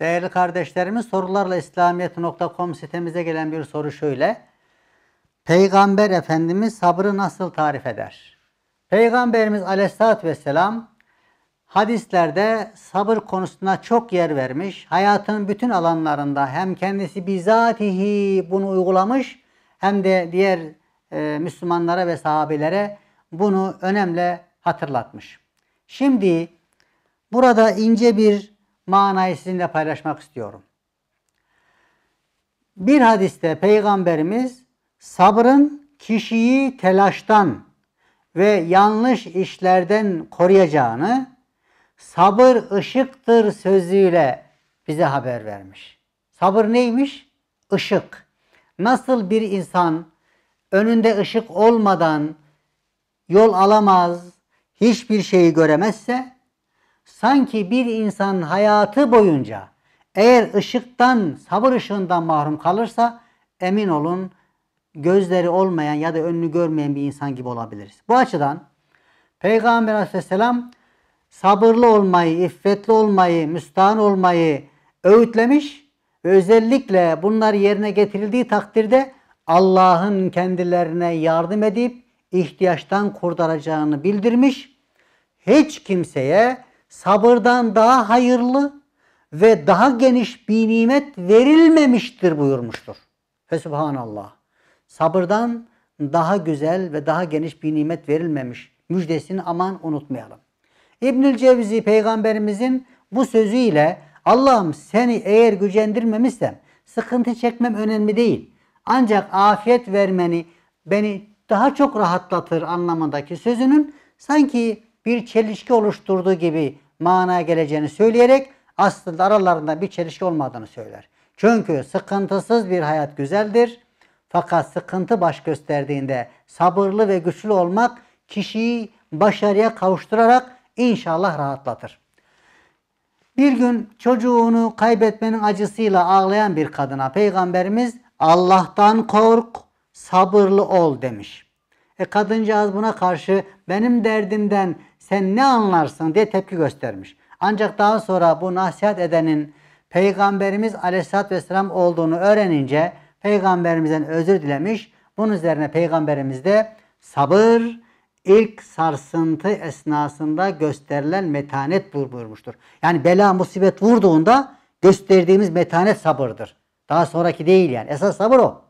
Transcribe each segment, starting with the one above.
Değerli kardeşlerimiz sorularla İslamiyet.com sitemize gelen bir soru şöyle. Peygamber Efendimiz sabrı nasıl tarif eder? Peygamberimiz Aleyhisselatü vesselam hadislerde sabır konusuna çok yer vermiş. Hayatının bütün alanlarında hem kendisi bizatihi bunu uygulamış hem de diğer e, Müslümanlara ve sahabelere bunu önemli hatırlatmış. Şimdi burada ince bir manayı sizinle paylaşmak istiyorum. Bir hadiste peygamberimiz sabrın kişiyi telaştan ve yanlış işlerden koruyacağını sabır ışıktır sözüyle bize haber vermiş. Sabır neymiş? Işık. Nasıl bir insan önünde ışık olmadan yol alamaz, hiçbir şeyi göremezse sanki bir insanın hayatı boyunca eğer ışıktan, sabır ışığından mahrum kalırsa emin olun gözleri olmayan ya da önünü görmeyen bir insan gibi olabiliriz. Bu açıdan Peygamber aleyhisselam sabırlı olmayı, iffetli olmayı, müstahan olmayı öğütlemiş ve özellikle bunlar yerine getirildiği takdirde Allah'ın kendilerine yardım edip ihtiyaçtan kurtaracağını bildirmiş. Hiç kimseye sabırdan daha hayırlı ve daha geniş bir nimet verilmemiştir buyurmuştur. Ve subhanallah. Sabırdan daha güzel ve daha geniş bir nimet verilmemiş. Müjdesini aman unutmayalım. İbnül Cevzi peygamberimizin bu sözüyle Allah'ım seni eğer gücendirmemişsem sıkıntı çekmem önemli değil. Ancak afiyet vermeni beni daha çok rahatlatır anlamındaki sözünün sanki bir çelişki oluşturduğu gibi manaya geleceğini söyleyerek aslında aralarında bir çelişki olmadığını söyler. Çünkü sıkıntısız bir hayat güzeldir. Fakat sıkıntı baş gösterdiğinde sabırlı ve güçlü olmak kişiyi başarıya kavuşturarak inşallah rahatlatır. Bir gün çocuğunu kaybetmenin acısıyla ağlayan bir kadına peygamberimiz Allah'tan kork, sabırlı ol demiş. E kadıncağız buna karşı benim derdimden sen ne anlarsın diye tepki göstermiş. Ancak daha sonra bu nasihat edenin Peygamberimiz Aleyhisselatü vesselam olduğunu öğrenince Peygamberimizden özür dilemiş. Bunun üzerine Peygamberimiz de sabır ilk sarsıntı esnasında gösterilen metanet buyurmuştur. Yani bela musibet vurduğunda gösterdiğimiz metanet sabırdır. Daha sonraki değil yani. Esas sabır o.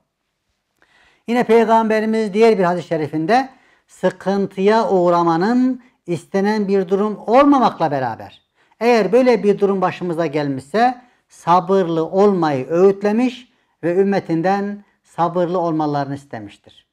Yine Peygamberimiz diğer bir hadis-i şerifinde sıkıntıya uğramanın istenen bir durum olmamakla beraber eğer böyle bir durum başımıza gelmişse sabırlı olmayı öğütlemiş ve ümmetinden sabırlı olmalarını istemiştir.